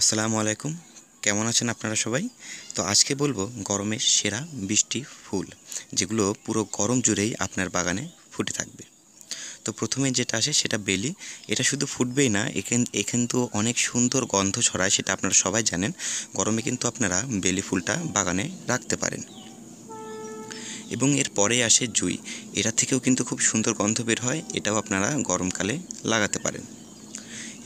আসসালামু আলাইকুম কেমন আছেন আপনারা সবাই তো আজকে বলবো গরমের সেরা বৃষ্টি ফুল যেগুলো পুরো গরম জুড়েই আপনার বাগানে ফুটে থাকবে তো প্রথমে যেটা আসে সেটা বেলি এটা শুধু ফুটবেই না এখান এখান তো অনেক সুন্দর গন্ধ ছড়ায় সেটা আপনারা সবাই জানেন গরমে কিন্তু আপনারা বেলি ফুলটা বাগানে রাখতে পারেন এবং এর পরে আসে জুই এটা থেকেও কিন্তু খুব সুন্দর গন্ধ বের হয় এটাও আপনারা গরমকালে লাগাতে পারেন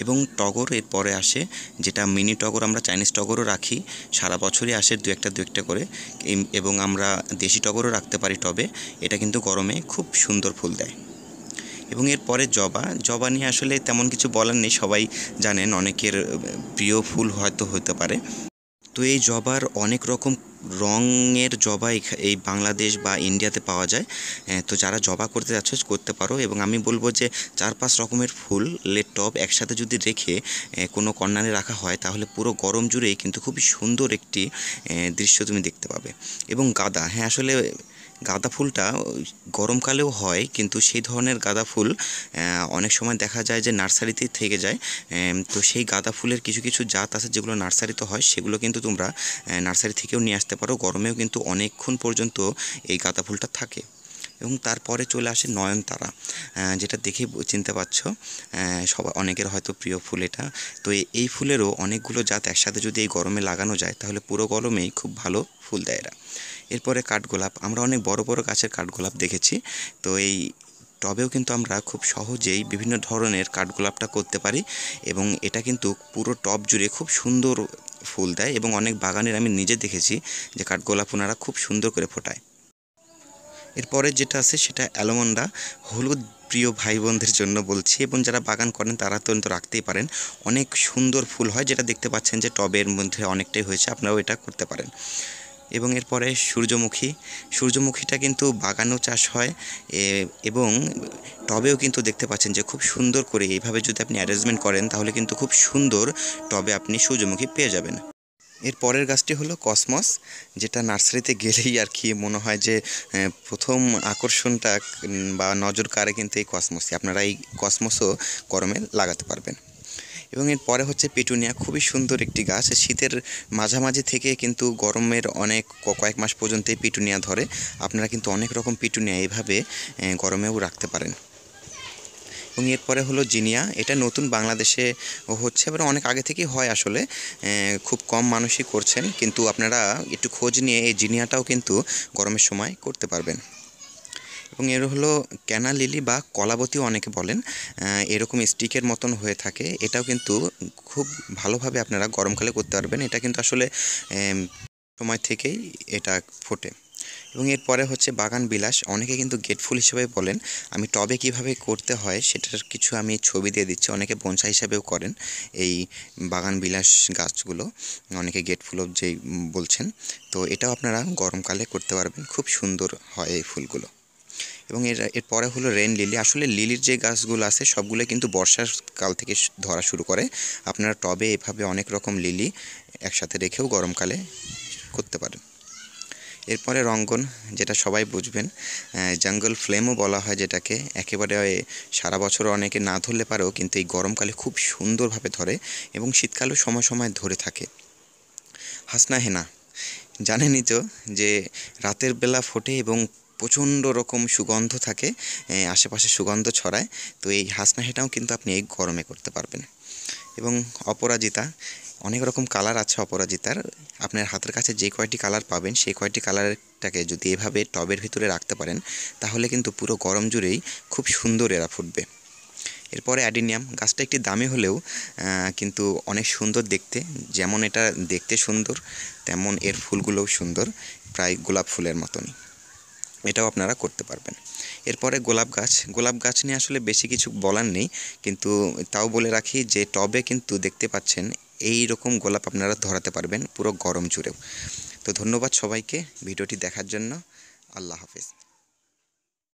এবং টগর এর পরে আসে যেটা মিনি টগর আমরা চাইনিজ টগরও রাখি সারা বছরই আসে দু একটা দু একটা করে এবং আমরা দেশি টগরও রাখতে পারি টবে এটা কিন্তু গরমে খুব সুন্দর ফুল দেয় এবং এরপরে জবা জবা নিয়ে আসলে তেমন কিছু বলার নেই সবাই জানেন অনেকের প্রিয় ফুল হয়তো হতে পারে তো এই জবার অনেক রকম রঙের জবা এই বাংলাদেশ বা ইন্ডিয়াতে পাওয়া যায় তো যারা জবা করতে যাচ্ছ করতে পারো এবং আমি বলবো যে চার পাঁচ রকমের ফুল লে টপ একসাথে যদি রেখে কোনো কর্নারে রাখা হয় তাহলে পুরো গরম জুড়েই কিন্তু খুবই সুন্দর একটি দৃশ্য তুমি দেখতে পাবে এবং গাঁদা হ্যাঁ আসলে গাঁদা ফুলটা গরমকালেও হয় কিন্তু সেই ধরনের গাঁদা ফুল অনেক সময় দেখা যায় যে নার্সারিতে থেকে যায় তো সেই গাঁদা ফুলের কিছু কিছু জাত আছে যেগুলো নার্সারিতে হয় সেগুলো কিন্তু তোমরা নার্সারি থেকেও নিয়ে আসতে পারো গরমেও কিন্তু অনেকক্ষণ পর্যন্ত এই গাঁদা ফুলটা থাকে এবং তারপরে চলে আসে নয়নতারা যেটা দেখে চিনতে পারছ সবাই অনেকের হয়তো প্রিয় ফুল এটা তো এই ফুলেরও অনেকগুলো জাত একসাথে যদি এই গরমে লাগানো যায় তাহলে পুরো গরমেই খুব ভালো ফুল দেয় এরা এরপরে কাঠগোলাপ আমরা অনেক বড় বড় গাছের কাঠগোলাপ দেখেছি তো এই টবেও কিন্তু আমরা খুব সহজেই বিভিন্ন ধরনের কাঠগোলাপটা করতে পারি এবং এটা কিন্তু পুরো টব জুড়ে খুব সুন্দর ফুল দেয় এবং অনেক বাগানের আমি নিজে দেখেছি যে কাঠগোলাপ ওনারা খুব সুন্দর করে ফোটায় এরপরে যেটা আছে সেটা অ্যালোমন্ডা হলুদ প্রিয় ভাই বোনদের জন্য বলছি এবং যারা বাগান করেন তারা তো রাখতেই পারেন অনেক সুন্দর ফুল হয় যেটা দেখতে পাচ্ছেন যে টবের মধ্যে অনেকটাই হয়েছে আপনারাও এটা করতে পারেন এবং এরপরে সূর্যমুখী সূর্যমুখীটা কিন্তু বাগানেও চাষ হয় এবং টবেও কিন্তু দেখতে পাচ্ছেন যে খুব সুন্দর করে এইভাবে যদি আপনি অ্যারেঞ্জমেন্ট করেন তাহলে কিন্তু খুব সুন্দর টবে আপনি সূর্যমুখী পেয়ে যাবেন এর পরের গাছটি হলো কসমস যেটা নার্সারিতে গেলেই আর কি মনে হয় যে প্রথম আকর্ষণটা বা নজর কারে কিন্তু এই কসমসই আপনারা এই কসমসও গরমে লাগাতে পারবেন এবং এর পরে হচ্ছে পেটুনিয়া খুবই সুন্দর একটি গাছ শীতের মাঝামাঝি থেকে কিন্তু গরমের অনেক কয়েক মাস পর্যন্ত পিটুনিয়া ধরে আপনারা কিন্তু অনেক রকম পিটুনিয়া এইভাবে গরমেও রাখতে পারেন এবং এরপরে হলো জিনিয়া এটা নতুন বাংলাদেশে হচ্ছে এবার অনেক আগে থেকেই হয় আসলে খুব কম মানুষই করছেন কিন্তু আপনারা একটু খোঁজ নিয়ে এই জিনিয়াটাও কিন্তু গরমের সময় করতে পারবেন এবং এর হলো ক্যানা লিলি বা কলাবতীও অনেকে বলেন এরকম স্টিকের মতন হয়ে থাকে এটাও কিন্তু খুব ভালোভাবে আপনারা গরমকালে করতে পারবেন এটা কিন্তু আসলে সময় থেকেই এটা ফোটে এবং এরপরে হচ্ছে বাগান বিলাস অনেকে কিন্তু গেটফুল হিসেবে বলেন আমি টবে কিভাবে করতে হয় সেটার কিছু আমি ছবি দিয়ে দিচ্ছি অনেকে বনসা হিসাবেও করেন এই বাগান বিলাস গাছগুলো অনেকে গেট যেই বলছেন তো এটাও আপনারা গরমকালে করতে পারবেন খুব সুন্দর হয় এই ফুলগুলো এবং এর এরপরে হলো রেন লিলি আসলে লিলির যে গাছগুলো আছে সবগুলো কিন্তু বর্ষার কাল থেকে ধরা শুরু করে আপনারা টবে এভাবে অনেক রকম লিলি একসাথে রেখেও গরমকালে করতে পারেন এরপরে রঙ্গন যেটা সবাই বুঝবেন জঙ্গল ফ্লেমও বলা হয় যেটাকে একেবারে সারা বছর অনেকে না ধরলে পারেও কিন্তু এই গরমকালে খুব সুন্দরভাবে ধরে এবং শীতকালেও সময় সময় ধরে থাকে হাসনা হেনা জানেনই তো যে রাতের বেলা ফোটে এবং প্রচণ্ড রকম সুগন্ধ থাকে আশেপাশে সুগন্ধ ছড়ায় তো এই হাসনাহেটাও কিন্তু আপনি এই গরমে করতে পারবেন এবং অপরাজিতা অনেক রকম কালার আছে অপরাজিতার আপনার হাতের কাছে যে কয়টি কালার পাবেন সেই কয়টি কালারটাকে যদি এভাবে টবের ভিতরে রাখতে পারেন তাহলে কিন্তু পুরো গরম জুড়েই খুব সুন্দর এরা ফুটবে এরপরে অ্যাডিনিয়াম গাছটা একটি দামি হলেও কিন্তু অনেক সুন্দর দেখতে যেমন এটা দেখতে সুন্দর তেমন এর ফুলগুলোও সুন্দর প্রায় গোলাপ ফুলের মতনই এটাও আপনারা করতে পারবেন এরপরে গোলাপ গাছ গোলাপ গাছ নিয়ে আসলে বেশি কিছু বলার নেই কিন্তু তাও বলে রাখি যে টবে কিন্তু দেখতে পাচ্ছেন এই রকম গোলাপ আপনারা ধরাতে পারবেন পুরো গরম জুড়েও তো ধন্যবাদ সবাইকে ভিডিওটি দেখার জন্য আল্লাহ হাফিজ